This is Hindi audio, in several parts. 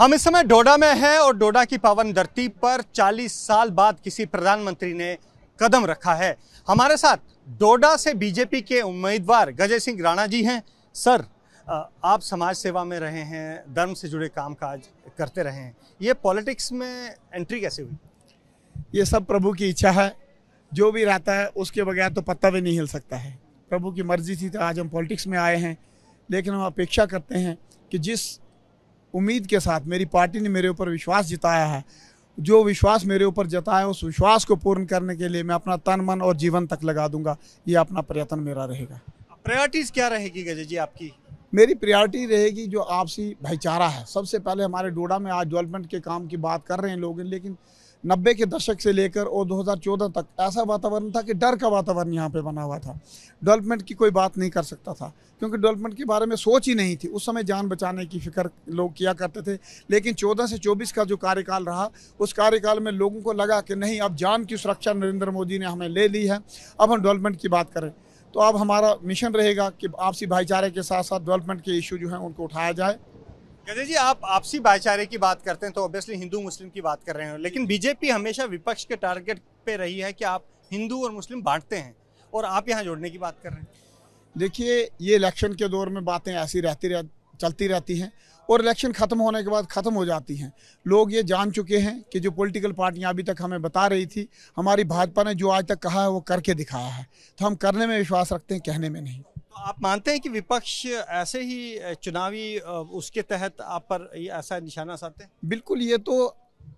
हम इस समय डोडा में हैं और डोडा की पावन धरती पर 40 साल बाद किसी प्रधानमंत्री ने कदम रखा है हमारे साथ डोडा से बीजेपी के उम्मीदवार गजय सिंह राणा जी हैं सर आप समाज सेवा में रहे हैं धर्म से जुड़े काम काज करते रहे हैं ये पॉलिटिक्स में एंट्री कैसे हुई ये सब प्रभु की इच्छा है जो भी रहता है उसके बगैर तो पत्ता भी नहीं हिल सकता है प्रभु की मर्जी थी तो आज हम पॉलिटिक्स में आए हैं लेकिन हम अपेक्षा करते हैं कि जिस उम्मीद के साथ मेरी पार्टी ने मेरे ऊपर विश्वास जिताया है जो विश्वास मेरे ऊपर जताया उस विश्वास को पूर्ण करने के लिए मैं अपना तन मन और जीवन तक लगा दूंगा ये अपना प्रयत्न मेरा रहेगा प्रायोरिटीज़ क्या रहेगी गजय जी आपकी मेरी प्रायोरिटी रहेगी जो आपसी भाईचारा है सबसे पहले हमारे डोडा में आज डेवलपमेंट के काम की बात कर रहे हैं लोग लेकिन नब्बे के दशक से लेकर और 2014 तक ऐसा वातावरण था कि डर का वातावरण यहाँ पे बना हुआ था डेवलपमेंट की कोई बात नहीं कर सकता था क्योंकि डेवलपमेंट के बारे में सोच ही नहीं थी उस समय जान बचाने की फिक्र लोग किया करते थे लेकिन चौदह से चौबीस का जो कार्यकाल रहा उस कार्यकाल में लोगों को लगा कि नहीं अब जान की सुरक्षा नरेंद्र मोदी ने हमें ले ली है अब हम डेवलपमेंट की बात करें तो अब हमारा मिशन रहेगा कि आपसी भाईचारे के साथ साथ डेवलपमेंट के इशू जो हैं उनको उठाया जाए गजय जी आप आपसी भाईचारे की बात करते हैं तो ऑब्वियसली हिंदू मुस्लिम की बात कर रहे हैं लेकिन बीजेपी हमेशा विपक्ष के टारगेट पे रही है कि आप हिंदू और मुस्लिम बांटते हैं और आप यहाँ जोड़ने की बात कर रहे हैं देखिए ये इलेक्शन के दौर में बातें ऐसी रहती रह चलती रहती हैं और इलेक्शन ख़त्म होने के बाद ख़त्म हो जाती हैं लोग ये जान चुके हैं कि जो पॉलिटिकल पार्टियां अभी तक हमें बता रही थी हमारी भाजपा ने जो आज तक कहा है वो करके दिखाया है तो हम करने में विश्वास रखते हैं कहने में नहीं आप मानते हैं कि विपक्ष ऐसे ही चुनावी उसके तहत आप पर ऐसा निशाना साधते हैं बिल्कुल ये तो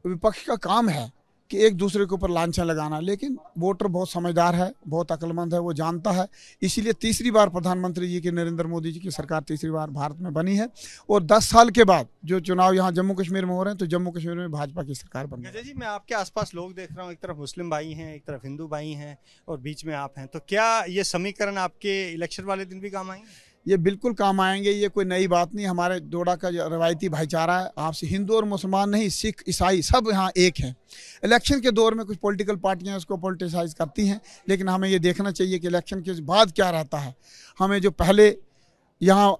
विपक्ष का काम है कि एक दूसरे के ऊपर लांछन लगाना लेकिन वोटर बहुत समझदार है बहुत अक्लमंद है वो जानता है इसीलिए तीसरी बार प्रधानमंत्री जी की नरेंद्र मोदी जी की सरकार तीसरी बार भारत में बनी है और दस साल के बाद जो चुनाव यहाँ जम्मू कश्मीर में हो रहे हैं तो जम्मू कश्मीर में भाजपा की सरकार बन गई अच्छा जी मैं आपके आसपास लोग देख रहा हूँ एक तरफ मुस्लिम भाई हैं एक तरफ हिंदू भाई हैं और बीच में आप हैं तो क्या ये समीकरण आपके इलेक्शन वाले दिन भी काम आएंगे ये बिल्कुल काम आएंगे ये कोई नई बात नहीं हमारे डोडा का रवायती भाईचारा है आपसे हिंदू और मुसलमान नहीं सिख ईसाई सब यहाँ एक हैं इलेक्शन के दौर में कुछ पॉलिटिकल पार्टियाँ उसको पोलिटिसाइज़ करती हैं लेकिन हमें ये देखना चाहिए कि इलेक्शन के बाद क्या रहता है हमें जो पहले यहाँ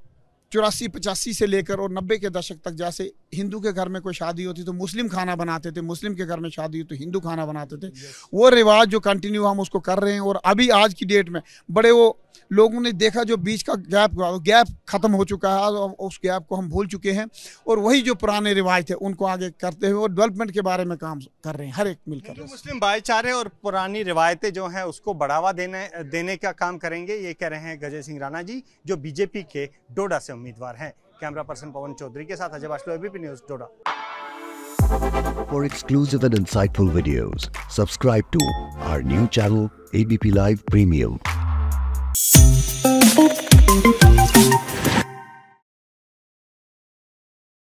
चौरासी पचासी से लेकर और नब्बे के दशक तक जैसे हिंदू के घर में कोई शादी होती तो मुस्लिम खाना बनाते थे मुस्लिम के घर में शादी हो तो हिंदू खाना बनाते थे वो रिवाज जो कंटिन्यू हम उसको कर रहे हैं और अभी आज की डेट में बड़े वो लोगों ने देखा जो बीच का गैप गैप ख़त्म हो चुका है और उस गैप को हम भूल चुके हैं और वही जो पुराने रिवाज थे उनको आगे करते हुए और डेवलपमेंट के बारे में काम कर रहे हैं हर एक मिलकर मुस्लिम भाईचारे और पुरानी रिवायतें जो हैं उसको बढ़ावा देने देने का काम करेंगे ये कह रहे हैं गजय सिंह राणा जी जो बीजेपी के डोडा से उम्मीदवार हैं कैमरा पर्सन पवन चौधरी के साथ अजय बासलो ABP news Doda For exclusive and insightful videos, subscribe to our new channel ABP Live Premium.